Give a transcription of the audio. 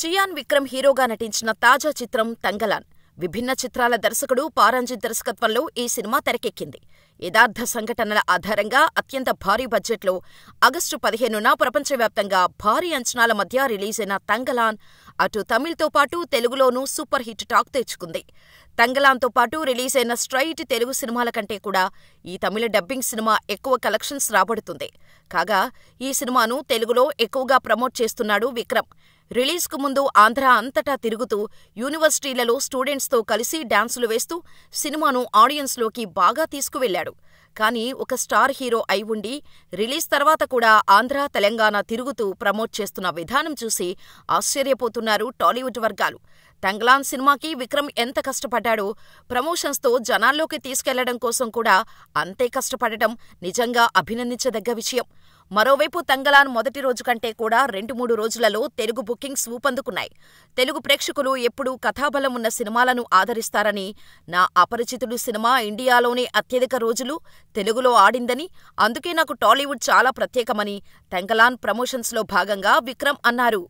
చియాన్ విక్రమ్ హీరోగా నటించిన తాజా చిత్రం తంగలాన్ విభిన్న చిత్రాల దర్శకుడు పారంజిత్ దర్శకత్వంలో ఈ సినిమా తెరకెక్కింది యథార్థ సంఘటనల ఆధారంగా అత్యంత భారీ బడ్జెట్లో ఆగస్టు పదిహేనున ప్రపంచవ్యాప్తంగా భారీ అంచనాల మధ్య రిలీజైన తంగలాన్ అటు తమిళ్తో పాటు తెలుగులోనూ సూపర్ హిట్ టాక్ తెచ్చుకుంది తంగలాన్తో పాటు రిలీజైన స్ట్రైట్ తెలుగు సినిమాల కంటే కూడా ఈ తమిళ డబ్బింగ్ సినిమా ఎక్కువ కలెక్షన్స్ రాబడుతుంది కాగా ఈ సినిమాను తెలుగులో ఎక్కువగా ప్రమోట్ చేస్తున్నాడు విక్రమ్ రిలీజ్కు ముందు ఆంధ్ర అంతటా తిరుగుతూ యూనివర్సిటీలలో స్టూడెంట్స్తో కలిసి డాన్సులు వేస్తూ సినిమాను ఆడియన్స్లోకి బాగా తీసుకువెళ్లాడు కానీ ఒక స్టార్ హీరో అయి ఉండి రిలీజ్ తర్వాత కూడా ఆంధ్ర తెలంగాణ తిరుగుతూ ప్రమోట్ చేస్తున్న విధానం చూసి ఆశ్చర్యపోతున్నారు టాలీవుడ్ వర్గాలు టంగ్లాన్ సినిమాకి విక్రమ్ ఎంత కష్టపడ్డాడో ప్రమోషన్స్తో జనాల్లోకి తీసుకెళ్లడం కోసం కూడా అంతే కష్టపడటం నిజంగా అభినందించదగ్గ విషయం మరోవైపు తంగలాన్ మొదటి రోజు కంటే కూడా రెండు మూడు రోజులలో తెలుగు బుకింగ్స్ ఊపందుకున్నాయి తెలుగు ప్రేక్షకులు ఎప్పుడూ కథాబలం ఉన్న సినిమాలను ఆదరిస్తారని నా అపరిచితుడు సినిమా ఇండియాలోనే అత్యధిక రోజులు తెలుగులో ఆడిందని అందుకే నాకు టాలీవుడ్ చాలా ప్రత్యేకమని తంగలాన్ ప్రమోషన్స్లో భాగంగా విక్రమ్ అన్నారు